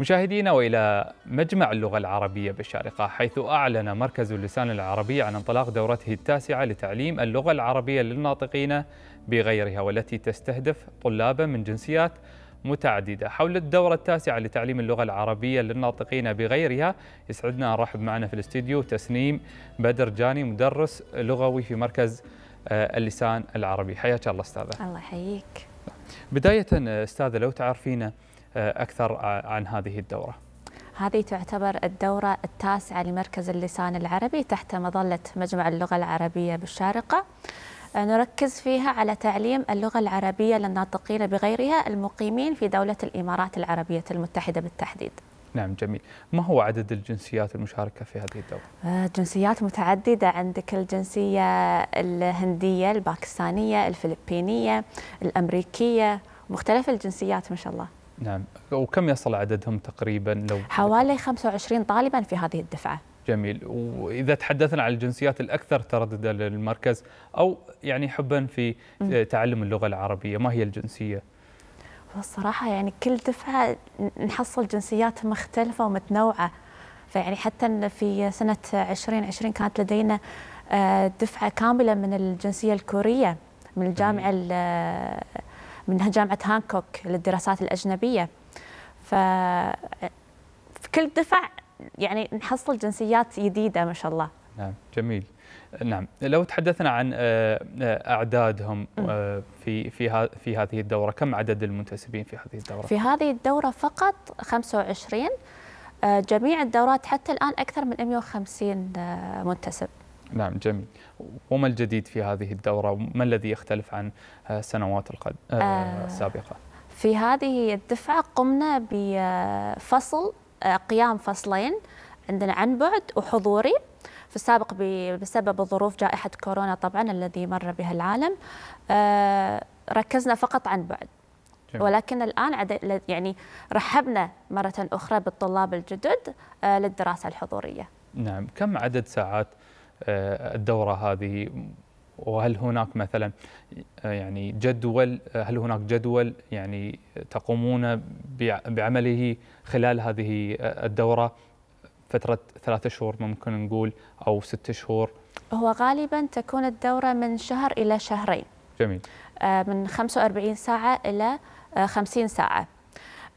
مشاهدينا والى مجمع اللغه العربيه بالشارقه حيث اعلن مركز اللسان العربي عن انطلاق دورته التاسعه لتعليم اللغه العربيه للناطقين بغيرها والتي تستهدف طلابا من جنسيات متعددة حول الدورة التاسعة لتعليم اللغة العربية للناطقين بغيرها يسعدنا أن نرحب معنا في الاستديو تسنيم بدر جاني مدرس لغوي في مركز آه، اللسان العربي حياك الله أستاذة الله يحييك بداية أستاذة لو تعرفينا أكثر عن هذه الدورة هذه تعتبر الدورة التاسعة لمركز اللسان العربي تحت مظلة مجمع اللغة العربية بالشارقة آه، نركز فيها على تعليم اللغة العربية للناطقين بغيرها المقيمين في دولة الإمارات العربية المتحدة بالتحديد نعم جميل ما هو عدد الجنسيات المشاركة في هذه الدورة؟ آه، جنسيات متعددة عندك الجنسية الهندية الباكستانية الفلبينية الأمريكية مختلف الجنسيات ما شاء الله نعم وكم يصل عددهم تقريبا لو حوالي 25 طالبا في هذه الدفعه جميل واذا تحدثنا عن الجنسيات الاكثر ترددا للمركز او يعني حبا في تعلم اللغه العربيه ما هي الجنسيه والصراحه يعني كل دفعه نحصل جنسيات مختلفه ومتنوعه فيعني حتى في سنه 2020 كانت لدينا آه، دفعه كامله من الجنسيه الكوريه من الجامعه من جامعه هانكوك للدراسات الاجنبيه ف في كل دفع يعني نحصل جنسيات جديده ما شاء الله نعم جميل نعم لو تحدثنا عن آه، آه، اعدادهم آه، في في في هذه الدوره كم عدد المنتسبين في هذه الدوره في هذه الدوره فقط 25 جميع الدورات حتى الان اكثر من 150 منتسب نعم جميل وما الجديد في هذه الدورة وما الذي يختلف عن السنوات آه، القد... آه السابقة آه، في هذه الدفعة قمنا بفصل آه، قيام فصلين عندنا عن بعد وحضوري في السابق بسبب ظروف جائحة كورونا طبعا الذي مر بها العالم ركزنا فقط عن بعد ولكن الآن يعني رحبنا مرة أخرى بالطلاب الجدد للدراسة الحضورية نعم كم عدد ساعات آه، الدوره هذه وهل هناك مثلا آه، يعني جدول آه، هل هناك جدول يعني تقومون بعمله خلال هذه الدوره فتره ثلاثة شهور ممكن نقول او ست شهور هو غالبا تكون الدوره من شهر الى شهرين جميل من 45 ساعه الى 50 ساعه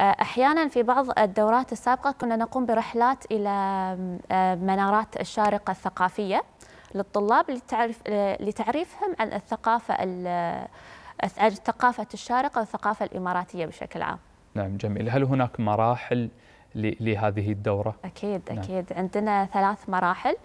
احيانا في بعض الدورات السابقه كنا نقوم برحلات الى منارات الشارقه الثقافيه للطلاب لتعرف لتعريفهم عن الثقافة عن ثقافة الشارقة والثقافة الإماراتية بشكل عام نعم جميل هل هناك مراحل لهذه الدورة؟ أكيد نعم. أكيد نعم. عندنا ثلاث مراحل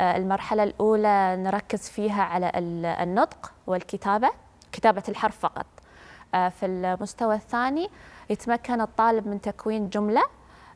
آه، المرحلة الأولى نركز فيها على النطق والكتابة كتابة الحرف فقط آه، في المستوى الثاني يتمكن الطالب من تكوين جملة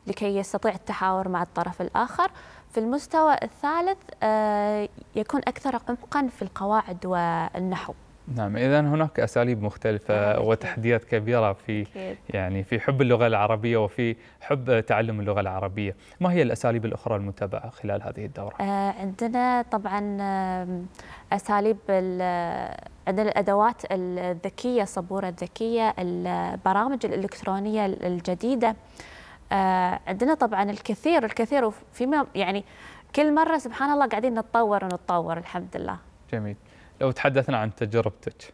لكي يستطيع التحاور مع الطرف الآخر في المستوى الثالث آه، يكون أكثر عمقا في القواعد والنحو نعم اذا هناك اساليب مختلفه نعم، وتحديات كبيره في يعني في حب اللغه العربيه وفي حب تعلم اللغه العربيه ما هي الاساليب الاخرى المتبعه خلال هذه الدوره آه، عندنا طبعا اساليب عندنا الادوات الذكيه الصبوره الذكيه البرامج الالكترونيه الجديده آه عندنا طبعا الكثير الكثير وفيما يعني كل مره سبحان الله قاعدين نتطور ونتطور الحمد لله. جميل. لو تحدثنا عن تجربتك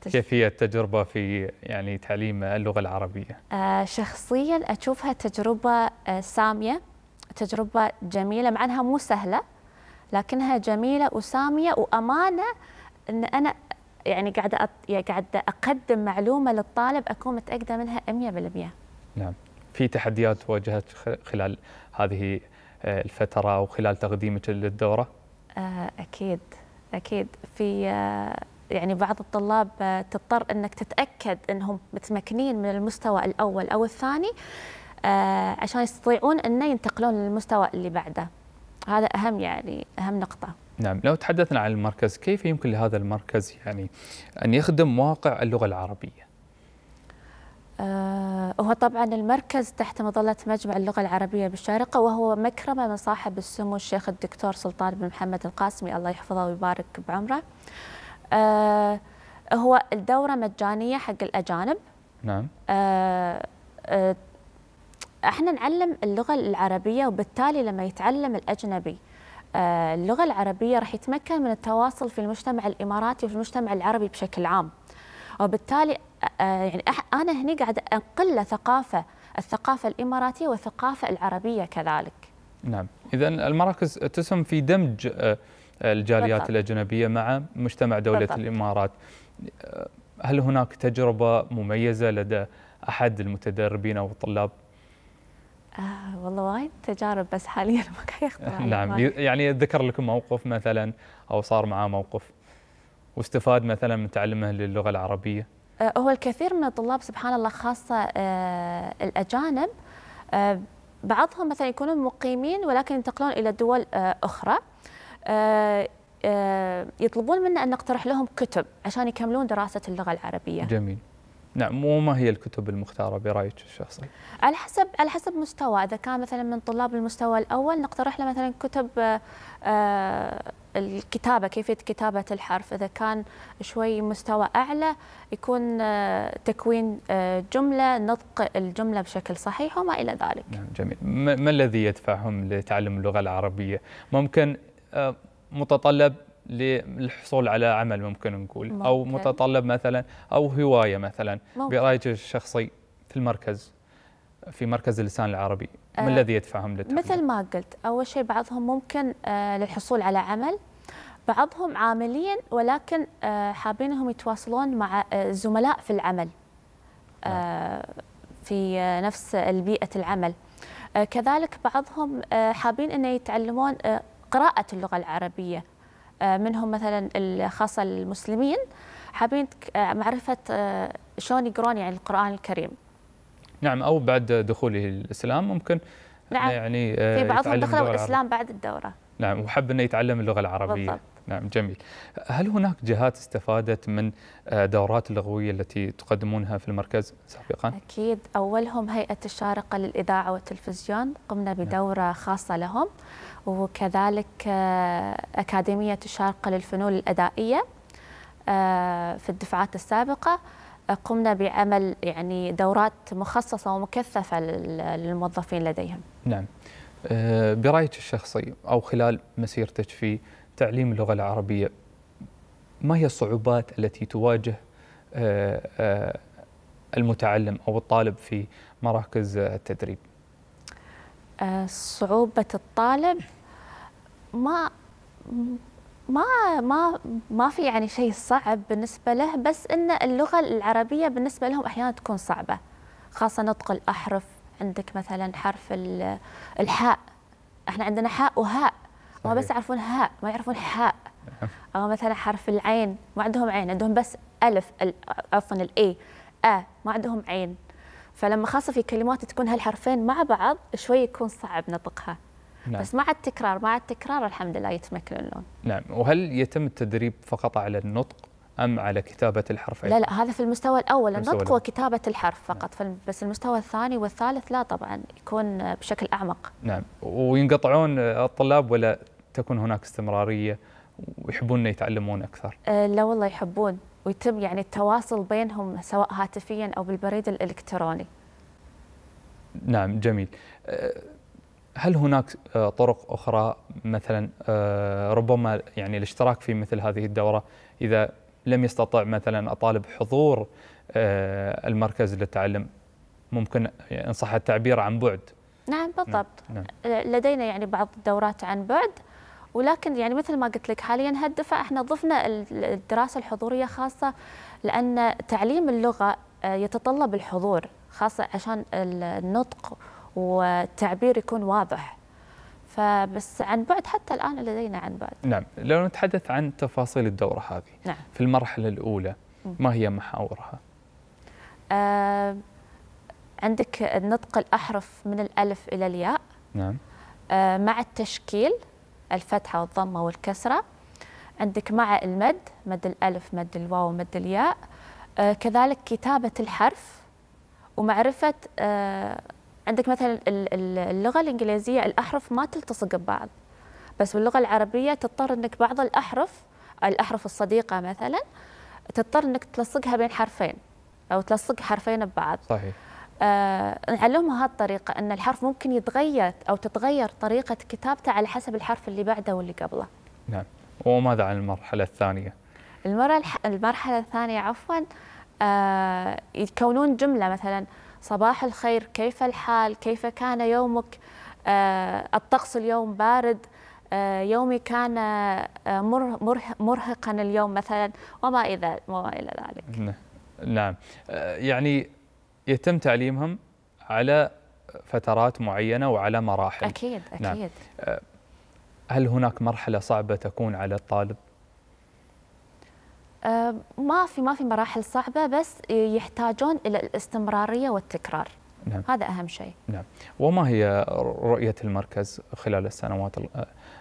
كيف هي التجربه في يعني تعليم اللغه العربيه؟ آه شخصيا اشوفها تجربه آه ساميه، تجربه جميله مع انها مو سهله لكنها جميله وساميه وامانه ان انا يعني قاعده يعني قاعده اقدم معلومه للطالب اكون متاكده منها 100%. نعم. في تحديات واجهت خلال هذه آه، الفترة أو خلال تقديمك للدورة؟ آه، أكيد أكيد في آه، يعني بعض الطلاب تضطر أنك تتأكد أنهم متمكنين من المستوى الأول أو الثاني عشان يستطيعون أن ينتقلون للمستوى اللي بعده هذا أهم يعني أهم نقطة نعم لو تحدثنا عن المركز كيف يمكن لهذا المركز يعني أن يخدم واقع اللغة العربية؟ آه هو طبعا المركز تحت مظلة مجمع اللغة العربية بالشارقة وهو مكرمة من صاحب السمو الشيخ الدكتور سلطان بن محمد القاسمي الله يحفظه ويبارك بعمره آه هو الدورة مجانية حق الأجانب نعم آه آه احنا نعلم اللغة العربية وبالتالي لما يتعلم الأجنبي آه، اللغة العربية راح يتمكن من التواصل في المجتمع الإماراتي وفي المجتمع العربي بشكل عام وبالتالي يعني انا هنا قاعد انقل له ثقافه الثقافه الاماراتيه والثقافه العربيه كذلك. نعم، اذا المراكز تسهم في دمج الجاليات بالضبط. الاجنبيه مع مجتمع دوله بالضبط. الامارات. هل هناك تجربه مميزه لدى احد المتدربين او الطلاب؟ آه والله وايد تجارب بس حاليا ما قاعد يخطر نعم يعني ذكر لكم موقف مثلا او صار معاه موقف واستفاد مثلا من تعلمه للغه العربيه؟ أه، هو الكثير من الطلاب سبحان الله خاصه أه، الاجانب أه، بعضهم مثلا يكونون مقيمين ولكن ينتقلون الى دول اخرى يطلبون منا ان نقترح لهم كتب عشان يكملون دراسه اللغه العربيه. جميل. نعم وما هي الكتب المختاره برايك الشخصي؟ على حسب على حسب مستوى اذا كان مثلا من طلاب المستوى الاول نقترح له مثلا كتب آه، آه، الكتابه كيفيه كتابه الحرف اذا كان شوي مستوى اعلى يكون آه، تكوين جمله نطق الجمله بشكل صحيح وما الى ذلك. نعم جميل ما الذي يدفعهم لتعلم اللغه العربيه؟ ممكن متطلب للحصول على عمل ممكن نقول ممكن. او متطلب مثلا او هوايه مثلا برايك الشخصي في المركز في مركز اللسان العربي ما آه، الذي يدفعهم للتعلم؟ مثل ما قلت اول شيء بعضهم ممكن آه، للحصول على عمل بعضهم عاملين ولكن آه، حابين انهم يتواصلون مع زملاء في العمل نعم. في نفس بيئه العمل كذلك بعضهم حابين انه يتعلمون قراءه اللغه العربيه آه، منهم مثلا الخاصه المسلمين حابين آه، معرفه آه، شلون يقرون يعني القران الكريم نعم او بعد دخوله الاسلام ممكن نعم يعني في بعضهم دخلوا الاسلام بعد الدوره نعم وحب انه يتعلم اللغه العربيه بالضبط. نعم جميل هل هناك جهات استفادت من آه، دورات اللغوية التي تقدمونها في المركز سابقا؟ أكيد أولهم هيئة الشارقة للإذاعة والتلفزيون قمنا نعم. بدورة نعم. خاصة لهم وكذلك آه، أكاديمية الشارقة للفنون الأدائية آه، في الدفعات السابقة قمنا بعمل يعني دورات مخصصة ومكثفة للموظفين لديهم نعم برايك الشخصي أو خلال مسيرتك في تعليم اللغة العربية ما هي الصعوبات التي تواجه آه، آه، المتعلم أو الطالب في مراكز التدريب آه، صعوبة الطالب ما ما ما ما في يعني شيء صعب بالنسبة له بس إن اللغة العربية بالنسبة لهم أحيانا تكون صعبة خاصة نطق الأحرف عندك مثلا حرف الحاء احنا عندنا حاء وهاء ما بس يعرفون هاء ما يعرفون حاء نعم. او مثلا حرف العين ما عندهم عين عندهم بس الف عفوا الاي ا ما عندهم عين فلما خاصه في كلمات تكون هالحرفين مع بعض شوي يكون صعب نطقها نعم. بس مع التكرار مع التكرار الحمد لله يتمكن اللون نعم وهل يتم التدريب فقط على النطق ام على كتابه الحرف لا لا هذا في المستوى الاول النطق وكتابه الحرف نعم. فقط نعم. بس المستوى الثاني والثالث لا طبعا يكون بشكل اعمق نعم وينقطعون الطلاب ولا تكون هناك استمراريه ويحبون يتعلمون اكثر؟ أه، لا والله يحبون ويتم يعني التواصل بينهم سواء هاتفيا او بالبريد الالكتروني. نعم جميل. أه، هل هناك أه، طرق اخرى مثلا ربما يعني الاشتراك في مثل هذه الدوره اذا لم يستطع مثلا اطالب حضور المركز للتعلم ممكن ان صح التعبير عن بعد؟ نعم بالضبط. نعم. نعم. لدينا يعني بعض الدورات عن بعد. ولكن يعني مثل ما قلت لك حاليا هالدفع احنا ضفنا الدراسه الحضوريه خاصه لان تعليم اللغه آه، يتطلب الحضور خاصه عشان النطق والتعبير يكون واضح فبس عن بعد حتى الان لدينا عن بعد نعم لو نتحدث عن تفاصيل الدوره هذه نعم. في المرحله الاولى ما هي محاورها آه عندك النطق الاحرف من الالف الى الياء نعم آه مع التشكيل الفتحة والضمة والكسرة عندك مع المد مد الألف مد الواو مد الياء آه، كذلك كتابة الحرف ومعرفة آه، عندك مثلا اللغة الإنجليزية الأحرف ما تلتصق ببعض بس باللغة العربية تضطر أنك بعض الأحرف الأحرف الصديقة مثلا تضطر أنك تلصقها بين حرفين أو تلصق حرفين ببعض صحيح نعلمها آه، هالطريقة أن الحرف ممكن يتغير أو تتغير طريقة كتابته على حسب الحرف اللي بعده واللي قبله نعم وماذا عن المرحلة الثانية؟ المرحلة الثانية عفوا آه يكونون جملة مثلا صباح الخير كيف الحال كيف كان يومك آه الطقس اليوم بارد آه يومي كان آه، مرهقا اليوم مثلا وما إلى وما إلى ذلك نعم آه، يعني يتم تعليمهم على فترات معينة وعلى مراحل أكيد نعم. أكيد نعم. هل هناك مرحلة صعبة تكون على الطالب؟ أه، ما في ما في مراحل صعبة بس يحتاجون إلى الاستمرارية والتكرار نعم. هذا أهم شيء نعم وما هي رؤية المركز خلال السنوات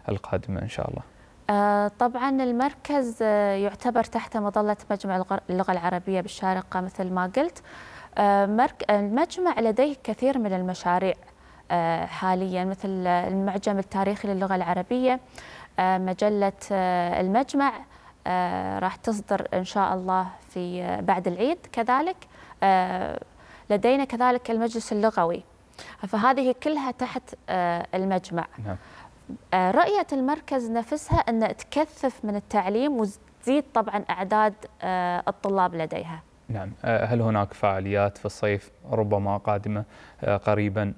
القادمة إن شاء الله؟ أه، طبعا المركز يعتبر تحت مظلة مجمع اللغة العربية بالشارقة مثل ما قلت آه، آه، المجمع لديه كثير من المشاريع آه، حاليا مثل المعجم التاريخي للغة العربية مجلة المجمع راح تصدر إن شاء الله في بعد العيد كذلك لدينا كذلك المجلس اللغوي فهذه كلها تحت المجمع نعم. رؤية المركز نفسها أن تكثف من التعليم وتزيد طبعا أعداد الطلاب لديها نعم آه، هل هناك فعاليات في الصيف ربما قادمة آه، قريبا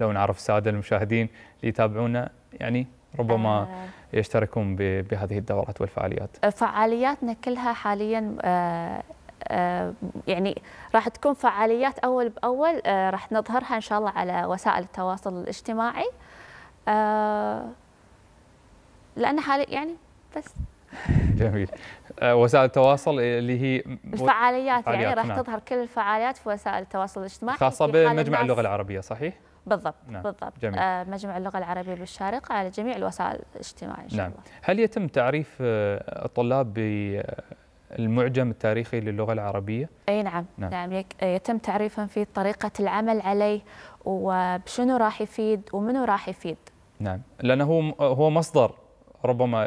لو نعرف السادة المشاهدين اللي يتابعونا يعني ربما آه. يشتركون بهذه الدورات والفعاليات فعالياتنا كلها حاليا يعني راح تكون فعاليات اول باول راح نظهرها ان شاء الله على وسائل التواصل الاجتماعي لان حالي يعني بس جميل آه، وسائل التواصل اللي هي الفعاليات يعني راح نعم. تظهر كل الفعاليات في وسائل التواصل الاجتماعي خاصه بمجمع اللغه العربيه صحيح؟ بالضبط نعم. بالضبط جميل. آه، مجمع اللغه العربيه بالشارقه على جميع الوسائل الاجتماعيه ان شاء نعم. الله هل يتم تعريف آه، الطلاب بالمعجم التاريخي للغه العربيه؟ اي نعم نعم, نعم يتم تعريفهم في طريقه العمل عليه وبشنو راح يفيد ومنو راح يفيد نعم لانه هو هو مصدر ربما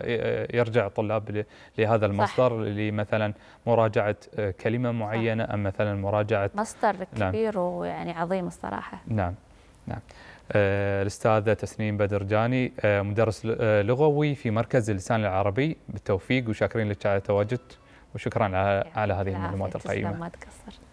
يرجع الطلاب لهذا المصدر صح. لمثلا مراجعه آه، كلمه معينه صح. ام مثلا مراجعه مصدر نعم. كبير نعم. ويعني عظيم الصراحه نعم نعم آه، الاستاذه تسنيم بدر جاني آه، مدرس لغوي في مركز اللسان العربي بالتوفيق وشاكرين لك على تواجدك وشكرا على, على هذه المعلومات القيمه ما تقصر